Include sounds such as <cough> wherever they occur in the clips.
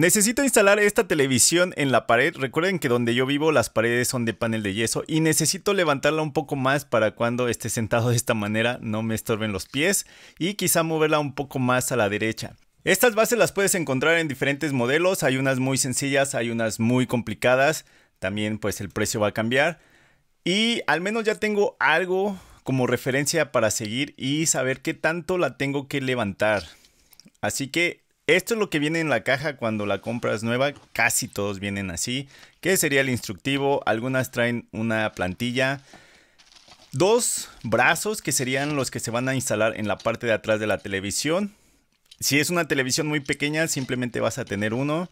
Necesito instalar esta televisión en la pared. Recuerden que donde yo vivo las paredes son de panel de yeso y necesito levantarla un poco más para cuando esté sentado de esta manera no me estorben los pies y quizá moverla un poco más a la derecha. Estas bases las puedes encontrar en diferentes modelos, hay unas muy sencillas, hay unas muy complicadas, también pues el precio va a cambiar y al menos ya tengo algo como referencia para seguir y saber qué tanto la tengo que levantar. Así que esto es lo que viene en la caja cuando la compras nueva, casi todos vienen así, que sería el instructivo, algunas traen una plantilla, dos brazos que serían los que se van a instalar en la parte de atrás de la televisión. Si es una televisión muy pequeña, simplemente vas a tener uno.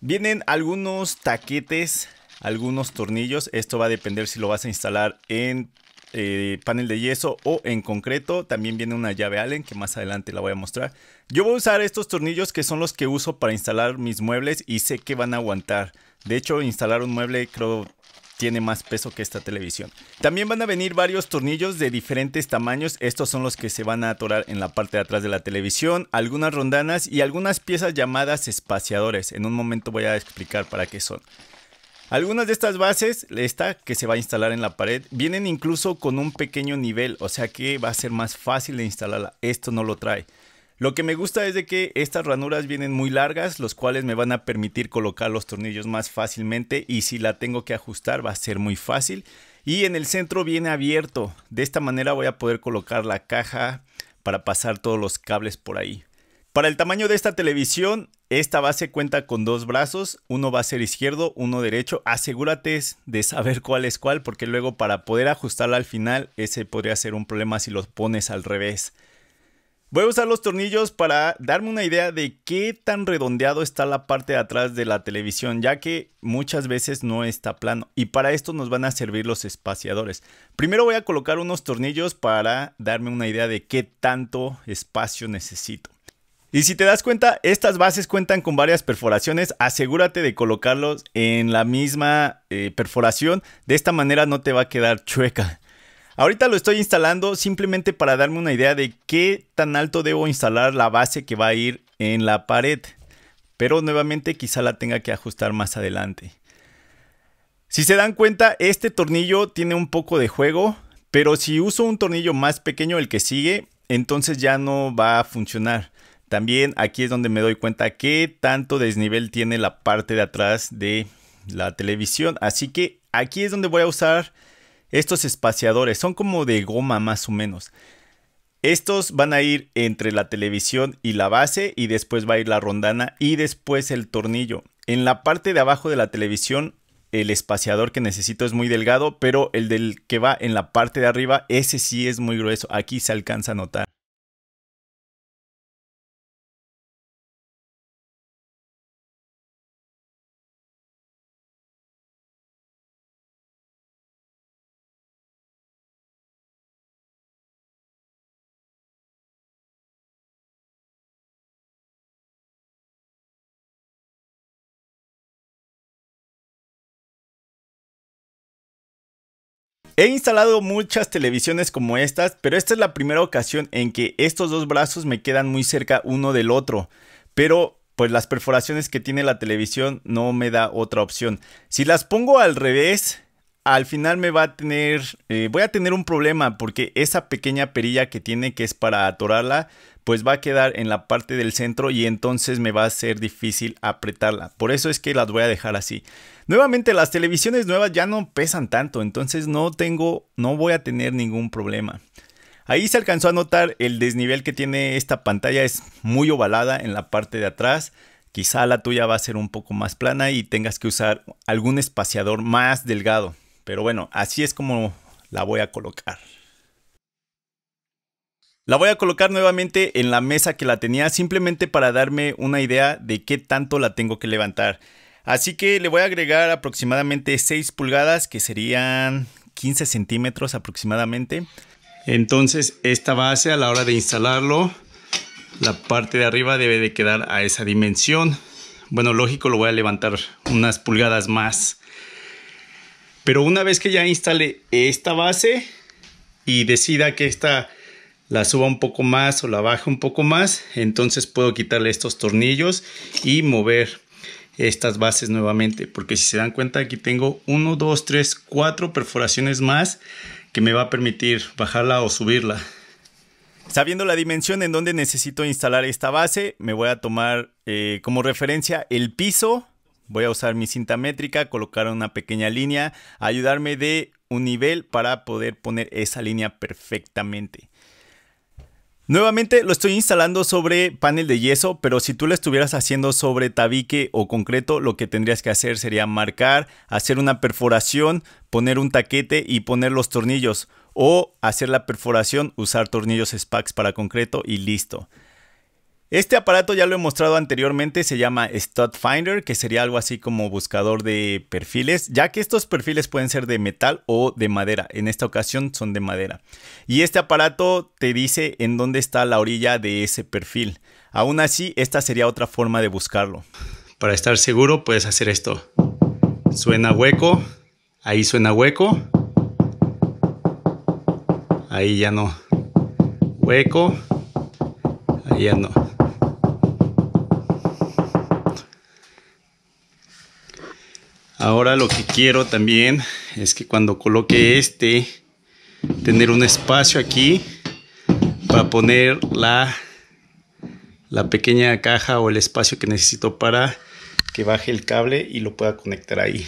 Vienen algunos taquetes, algunos tornillos, esto va a depender si lo vas a instalar en eh, panel de yeso o en concreto. También viene una llave Allen que más adelante la voy a mostrar. Yo voy a usar estos tornillos que son los que uso para instalar mis muebles y sé que van a aguantar. De hecho, instalar un mueble creo tiene más peso que esta televisión. También van a venir varios tornillos de diferentes tamaños. Estos son los que se van a atorar en la parte de atrás de la televisión, algunas rondanas y algunas piezas llamadas espaciadores. En un momento voy a explicar para qué son. Algunas de estas bases, esta que se va a instalar en la pared, vienen incluso con un pequeño nivel, o sea que va a ser más fácil de instalarla. Esto no lo trae. Lo que me gusta es de que estas ranuras vienen muy largas, los cuales me van a permitir colocar los tornillos más fácilmente y si la tengo que ajustar va a ser muy fácil. Y en el centro viene abierto, de esta manera voy a poder colocar la caja para pasar todos los cables por ahí. Para el tamaño de esta televisión, esta base cuenta con dos brazos, uno va a ser izquierdo, uno derecho. Asegúrate de saber cuál es cuál porque luego para poder ajustarla al final, ese podría ser un problema si los pones al revés. Voy a usar los tornillos para darme una idea de qué tan redondeado está la parte de atrás de la televisión, ya que muchas veces no está plano. Y para esto nos van a servir los espaciadores. Primero voy a colocar unos tornillos para darme una idea de qué tanto espacio necesito. Y si te das cuenta, estas bases cuentan con varias perforaciones. Asegúrate de colocarlos en la misma eh, perforación. De esta manera no te va a quedar chueca. Ahorita lo estoy instalando simplemente para darme una idea de qué tan alto debo instalar la base que va a ir en la pared. Pero nuevamente quizá la tenga que ajustar más adelante. Si se dan cuenta, este tornillo tiene un poco de juego. Pero si uso un tornillo más pequeño, el que sigue, entonces ya no va a funcionar. También aquí es donde me doy cuenta que tanto desnivel tiene la parte de atrás de la televisión. Así que aquí es donde voy a usar estos espaciadores. Son como de goma más o menos. Estos van a ir entre la televisión y la base y después va a ir la rondana y después el tornillo. En la parte de abajo de la televisión el espaciador que necesito es muy delgado, pero el del que va en la parte de arriba, ese sí es muy grueso. Aquí se alcanza a notar. He instalado muchas televisiones como estas, pero esta es la primera ocasión en que estos dos brazos me quedan muy cerca uno del otro. Pero pues las perforaciones que tiene la televisión no me da otra opción. Si las pongo al revés, al final me va a tener, eh, voy a tener un problema porque esa pequeña perilla que tiene que es para atorarla, pues va a quedar en la parte del centro y entonces me va a ser difícil apretarla. Por eso es que las voy a dejar así. Nuevamente las televisiones nuevas ya no pesan tanto, entonces no tengo, no voy a tener ningún problema. Ahí se alcanzó a notar el desnivel que tiene esta pantalla, es muy ovalada en la parte de atrás. Quizá la tuya va a ser un poco más plana y tengas que usar algún espaciador más delgado. Pero bueno, así es como la voy a colocar. La voy a colocar nuevamente en la mesa que la tenía simplemente para darme una idea de qué tanto la tengo que levantar. Así que le voy a agregar aproximadamente 6 pulgadas, que serían 15 centímetros aproximadamente. Entonces esta base a la hora de instalarlo, la parte de arriba debe de quedar a esa dimensión. Bueno, lógico, lo voy a levantar unas pulgadas más. Pero una vez que ya instale esta base y decida que esta la suba un poco más o la baje un poco más, entonces puedo quitarle estos tornillos y mover estas bases nuevamente, porque si se dan cuenta aquí tengo 1, 2, 3, 4 perforaciones más que me va a permitir bajarla o subirla. Sabiendo la dimensión en donde necesito instalar esta base, me voy a tomar eh, como referencia el piso, voy a usar mi cinta métrica, colocar una pequeña línea, ayudarme de un nivel para poder poner esa línea perfectamente. Nuevamente lo estoy instalando sobre panel de yeso, pero si tú lo estuvieras haciendo sobre tabique o concreto, lo que tendrías que hacer sería marcar, hacer una perforación, poner un taquete y poner los tornillos. O hacer la perforación, usar tornillos SPAX para concreto y listo. Este aparato ya lo he mostrado anteriormente, se llama Stud Finder, que sería algo así como buscador de perfiles, ya que estos perfiles pueden ser de metal o de madera. En esta ocasión son de madera. Y este aparato te dice en dónde está la orilla de ese perfil. Aún así, esta sería otra forma de buscarlo. Para estar seguro, puedes hacer esto. Suena hueco, ahí suena hueco. Ahí ya no. Hueco. Ahí ya no. Ahora lo que quiero también es que cuando coloque este, tener un espacio aquí para poner la, la pequeña caja o el espacio que necesito para que baje el cable y lo pueda conectar ahí.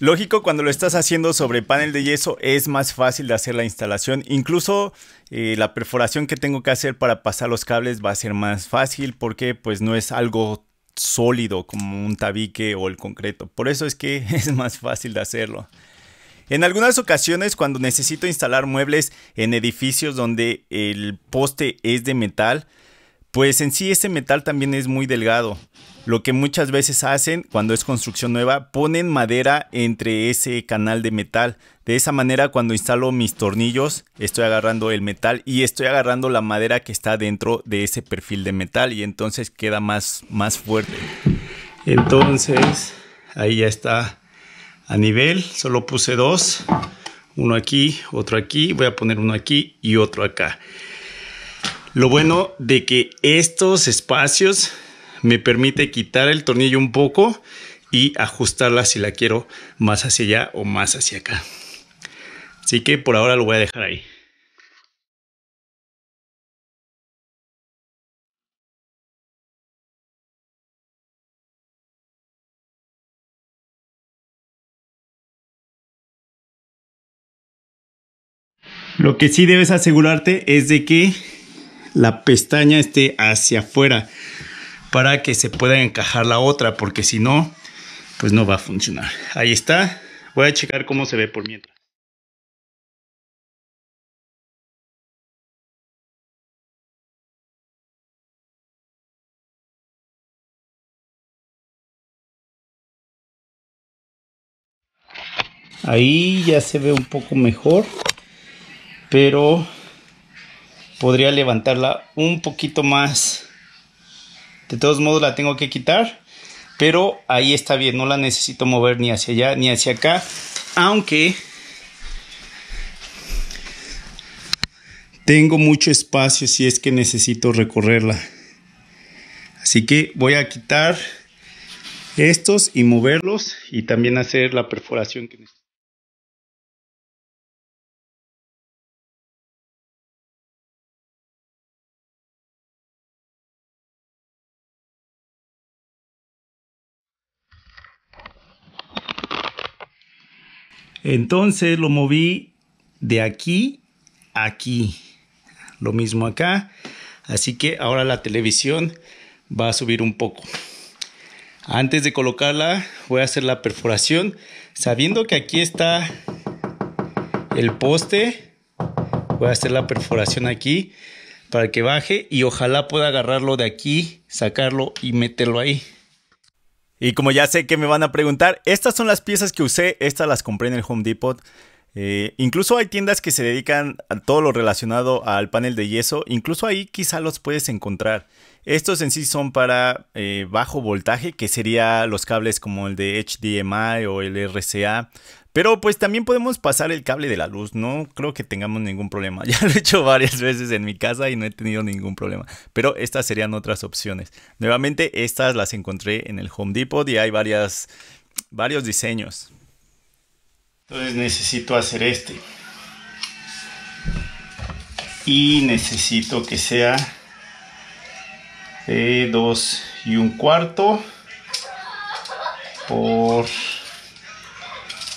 Lógico, cuando lo estás haciendo sobre panel de yeso es más fácil de hacer la instalación. Incluso eh, la perforación que tengo que hacer para pasar los cables va a ser más fácil porque pues no es algo sólido como un tabique o el concreto. Por eso es que <laughs> es más fácil de hacerlo. En algunas ocasiones cuando necesito instalar muebles en edificios donde el poste es de metal, pues en sí ese metal también es muy delgado. Lo que muchas veces hacen cuando es construcción nueva, ponen madera entre ese canal de metal. De esa manera cuando instalo mis tornillos, estoy agarrando el metal y estoy agarrando la madera que está dentro de ese perfil de metal y entonces queda más, más fuerte. Entonces, ahí ya está a nivel, solo puse dos, uno aquí, otro aquí, voy a poner uno aquí y otro acá. Lo bueno de que estos espacios me permite quitar el tornillo un poco y ajustarla si la quiero más hacia allá o más hacia acá. Así que por ahora lo voy a dejar ahí. Lo que sí debes asegurarte es de que la pestaña esté hacia afuera para que se pueda encajar la otra, porque si no, pues no va a funcionar. Ahí está. Voy a checar cómo se ve por mientras. Ahí ya se ve un poco mejor, pero podría levantarla un poquito más de todos modos la tengo que quitar. Pero ahí está bien, no la necesito mover ni hacia allá ni hacia acá. Aunque tengo mucho espacio si es que necesito recorrerla. Así que voy a quitar estos y moverlos y también hacer la perforación que necesito. Entonces lo moví de aquí a aquí. Lo mismo acá. Así que ahora la televisión va a subir un poco. Antes de colocarla voy a hacer la perforación sabiendo que aquí está el poste. Voy a hacer la perforación aquí para que baje y ojalá pueda agarrarlo de aquí, sacarlo y meterlo ahí. Y como ya sé que me van a preguntar, estas son las piezas que usé, estas las compré en el Home Depot. Eh, incluso hay tiendas que se dedican a todo lo relacionado al panel de yeso, incluso ahí quizá los puedes encontrar. Estos en sí son para eh, bajo voltaje, que sería los cables como el de HDMI o el RCA, pero pues también podemos pasar el cable de la luz, no creo que tengamos ningún problema. <laughs> Ya lo he hecho varias veces en mi casa y no he tenido ningún problema. Pero estas serían otras opciones. Nuevamente, estas las encontré en el Home Depot y hay varias, varios diseños. Entonces necesito hacer este. Y necesito que sea de 2 y un cuarto por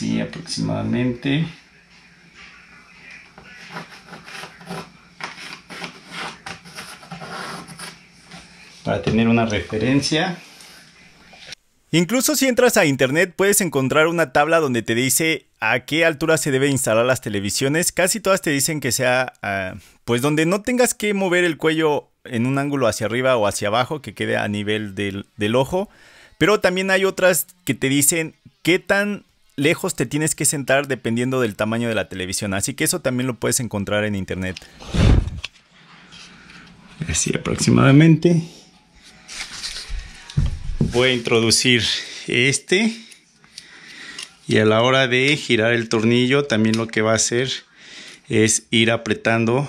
así aproximadamente. Para tener una referencia. Incluso si entras a internet puedes encontrar una tabla donde te dice a qué altura se debe instalar las televisiones. Casi todas te dicen que sea ah, pues donde no tengas que mover el cuello en un ángulo hacia arriba o hacia abajo, que quede a nivel del ojo. Pero también hay otras que te dicen qué tan lejos te tienes que sentar dependiendo del tamaño de la televisión. Así que eso también lo puedes encontrar en internet. Así aproximadamente. Voy a introducir este. Y a la hora de girar el tornillo, también lo que va a hacer es ir apretando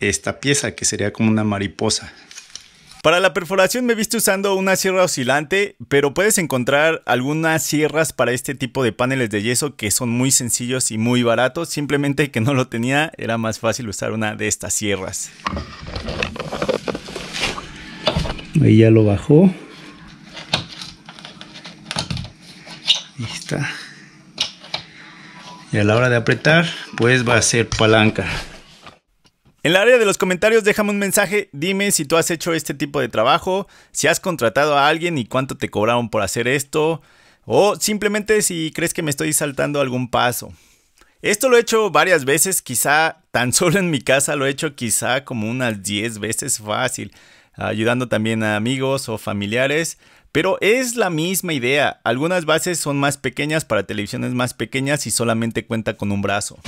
esta pieza que sería como una mariposa. Para la perforación me viste usando una sierra oscilante, pero puedes encontrar algunas sierras para este tipo de paneles de yeso que son muy sencillos y muy baratos, simplemente que no lo tenía, era más fácil usar una de estas sierras. Ahí ya lo bajó. Ahí está. Y a la hora de apretar, pues va a ser palanca. En la área de los comentarios déjame un mensaje, dime si tú has hecho este tipo de trabajo, si has contratado a alguien y cuánto te cobraron por hacer esto, o simplemente si crees que me estoy saltando algún paso. Esto lo he hecho varias veces, quizá tan <laughs> solo en mi casa lo he hecho quizá como unas 10 veces fácil, ayudando también a amigos o familiares, pero es la misma idea, algunas bases son más pequeñas para televisiones más pequeñas y solamente cuenta con un brazo.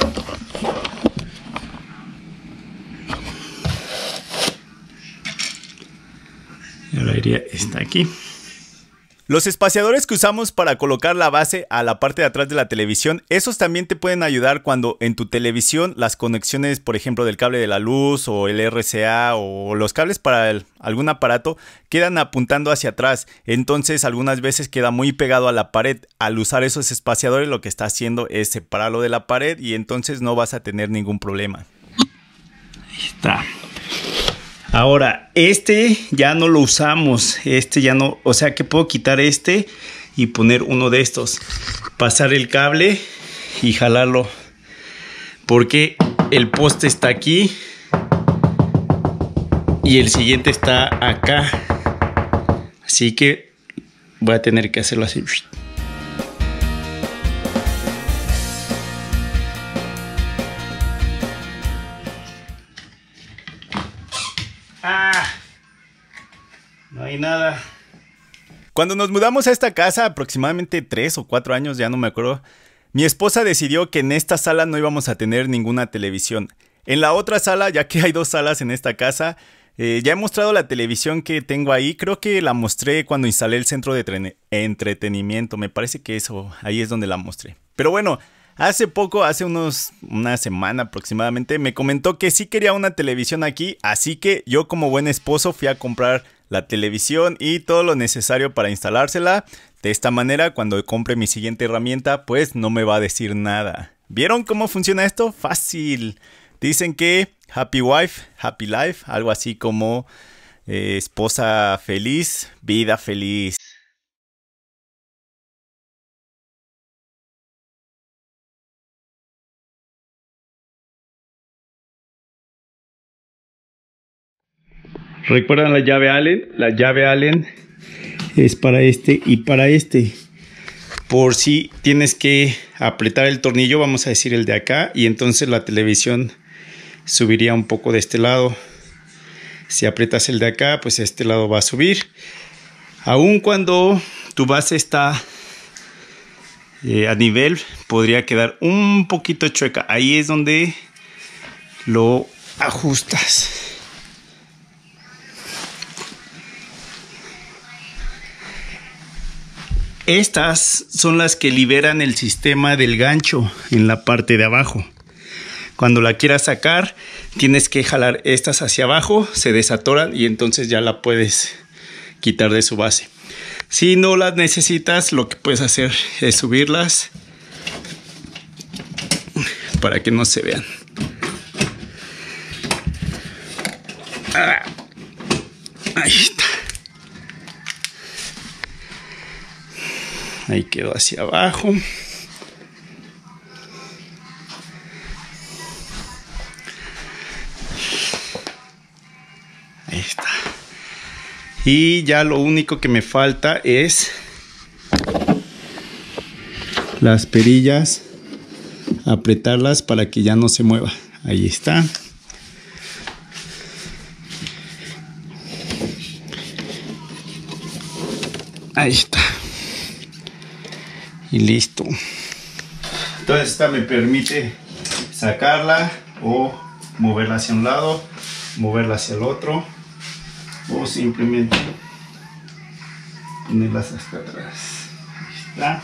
La está aquí. Los espaciadores que usamos para colocar la base a la parte de atrás de la televisión, esos también te pueden ayudar cuando en tu televisión las conexiones, por ejemplo, del cable de la luz o el RCA o los cables para algún aparato quedan apuntando hacia atrás. Entonces algunas veces queda muy pegado a la pared. Al usar esos espaciadores lo que está haciendo es separarlo de la pared y entonces no vas a tener ningún problema. Ahí está. Ahora, este ya no lo usamos, este ya no, o sea que puedo quitar este y poner uno de estos, pasar el cable y jalarlo, porque el poste está aquí y el siguiente está acá, así que voy a tener que hacerlo así. nada. Cuando nos mudamos a esta casa, aproximadamente 3 o 4 años, ya no me acuerdo, mi esposa decidió que en esta sala no íbamos a tener ninguna televisión. En la otra sala, ya que hay dos salas en esta casa, eh, ya he mostrado la televisión que tengo ahí, creo que la mostré cuando instalé el centro de entretenimiento, me parece que eso, ahí es donde la mostré. Pero bueno, hace poco, hace unos, una semana aproximadamente, me comentó que sí quería una televisión aquí, así que yo como buen esposo fui a comprar la televisión y todo lo necesario para instalársela. De esta manera, cuando compre mi siguiente herramienta, pues no me va a decir nada. ¿Vieron cómo funciona esto? Fácil. Dicen que Happy Wife, Happy Life, algo así como eh, esposa feliz, vida feliz. ¿Recuerdan la llave Allen? La llave Allen es para este y para este. Por si tienes que apretar el tornillo, vamos a decir el de acá, y entonces la televisión subiría un poco de este lado. Si aprietas el de acá, pues este lado va a subir. Aun cuando tu base está eh, a nivel, podría quedar un poquito chueca. Ahí es donde lo ajustas. Estas son las que liberan el sistema del gancho en la parte de abajo. Cuando la quieras sacar, tienes que jalar estas hacia abajo, se desatoran y entonces ya la puedes quitar de su base. Si no las necesitas, lo que puedes hacer es subirlas para que no se vean. Ahí Ahí quedó hacia abajo. Ahí está. Y ya lo único que me falta es las perillas, apretarlas para que ya no se mueva. Ahí está. Ahí está y listo. Entonces esta me permite sacarla o moverla hacia un lado, moverla hacia el otro o simplemente ponerlas hasta atrás. está.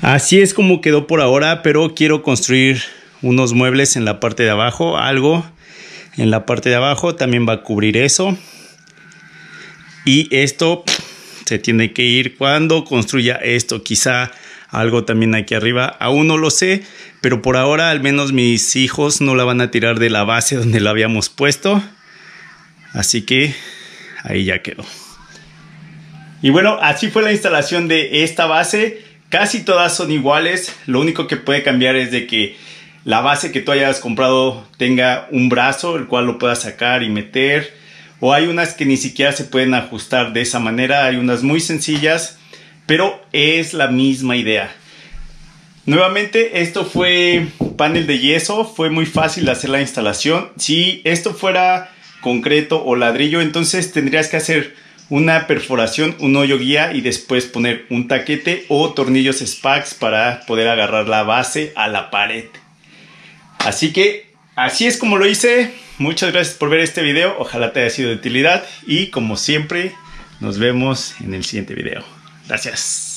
Así es como quedó por ahora, pero quiero construir unos muebles en la parte de abajo, algo en la parte de abajo también va a cubrir eso. Y esto tiene que ir cuando construya esto, quizá algo también aquí arriba, aún no lo sé, pero por ahora al menos mis hijos no la van a tirar de la base <laughs> donde la habíamos puesto, así que ahí ya quedó. Y bueno, así fue la instalación de esta base, casi todas son iguales, lo único que puede cambiar es de que la base que tú hayas comprado tenga un brazo el cual lo puedas sacar y meter, o hay unas que ni siquiera se pueden ajustar de esa manera, hay unas muy sencillas, pero es la misma idea. Nuevamente, esto fue panel de yeso, fue muy fácil hacer la instalación. Si esto fuera concreto o ladrillo, entonces tendrías que hacer una perforación, un hoyo guía y después poner un taquete o tornillos SPAX para poder agarrar la base a la pared. Así que Así es como lo hice. Muchas gracias por ver este video. Ojalá te haya sido de utilidad. Y como siempre, nos vemos en el siguiente video. Gracias.